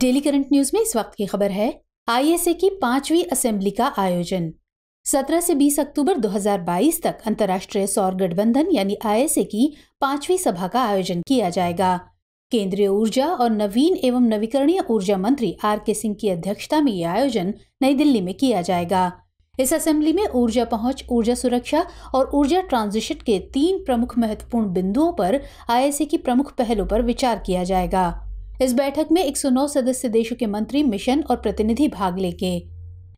daily current news में इस वक्त की खबर है आईएसए की पांचवी असेंबली का आयोजन 17 से 20 अक्टूबर 2022 तक अंतर्राष्ट्रीय सौर गठबंधन यानी आईएसए की पांचवी सभा का आयोजन किया जाएगा केंद्रीय ऊर्जा और नवीन एवं नवीकरणीय ऊर्जा मंत्री आर के सिंह की अध्यक्षता में यह आयोजन नई दिल्ली में किया जाएगा इस असेंबली में ऊर्जा पहुंच ऊर्जा सुरक्षा और ऊर्जा ट्रांजिशन के तीन प्रमुख महत्वपूर्ण बिंदुओं पर आईएसए की प्रमुख पहलों पर विचार किया जाएगा इस बैठक में 109 सदस्य देशों के मंत्री मिशन और प्रतिनिधि भाग लेंगे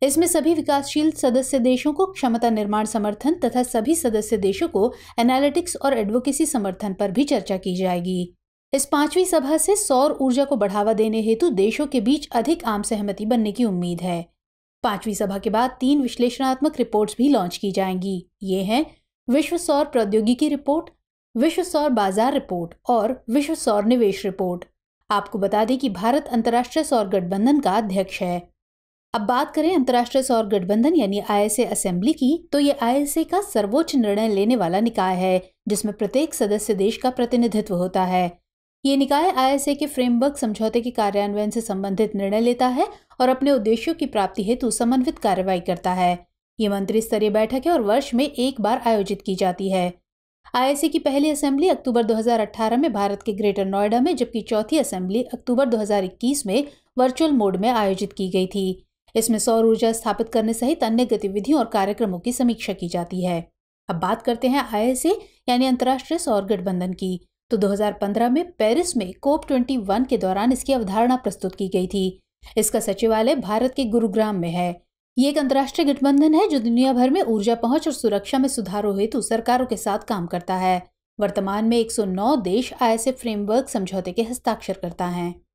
इसमें सभी विकासशील सदस्य देशों को क्षमता निर्माण समर्थन तथा सभी सदस्य देशों को एनालिटिक्स और एडवोकेसी समर्थन पर भी चर्चा की जाएगी इस पांचवी सभा से सौर ऊर्जा को बढ़ावा देने हेतु देशों के बीच अधिक आम सहमति बनने की उम्मीद है पांचवी सभा के बाद तीन विश्लेषणात्मक रिपोर्ट्स भी लॉन्च की जाएंगी ये हैं विश्व सौर प्रौद्योगिकी रिपोर्ट विश्व सौर बाजार रिपोर्ट और विश्व सौर निवेश रिपोर्ट आपको बता दें कि भारत अंतर्राष्ट्रीय सौर गठबंधन का अध्यक्ष है अब बात करें अंतर्राष्ट्रीय सौर गठबंधन यानी आईएसए असेंबली की तो ये आईएसए का सर्वोच्च निर्णय लेने वाला निकाय है जिसमें प्रत्येक सदस्य देश का प्रतिनिधित्व होता है ये निकाय आईएसए के फ्रेमवर्क समझौते के कार्यान्वयन से संबंधित निर्णय लेता है और अपने उद्देश्यों की प्राप्ति हेतु समन्वित कार्रवाई करता है ये मंत्री स्तरीय बैठक है और वर्ष में एक बार आयोजित की जाती है आई की पहली असेंबली अक्टूबर 2018 में भारत के ग्रेटर नोएडा में जबकि चौथी असेंबली अक्टूबर 2021 में वर्चुअल मोड में आयोजित की गई थी इसमें सौर ऊर्जा स्थापित करने सहित अन्य गतिविधियों और कार्यक्रमों की समीक्षा की जाती है अब बात करते हैं आई यानी अंतर्राष्ट्रीय सौर गठबंधन की तो 2015 में पेरिस में कोप 21 के दौरान इसकी अवधारणा प्रस्तुत की गई थी इसका सचिवालय भारत के गुरुग्राम में है ये एक अंतर्राष्ट्रीय गठबंधन है जो दुनिया भर में ऊर्जा पहुंच और सुरक्षा में सुधारों हेतु सरकारों के साथ काम करता है वर्तमान में 109 देश आईएसए फ्रेमवर्क समझौते के हस्ताक्षर करता है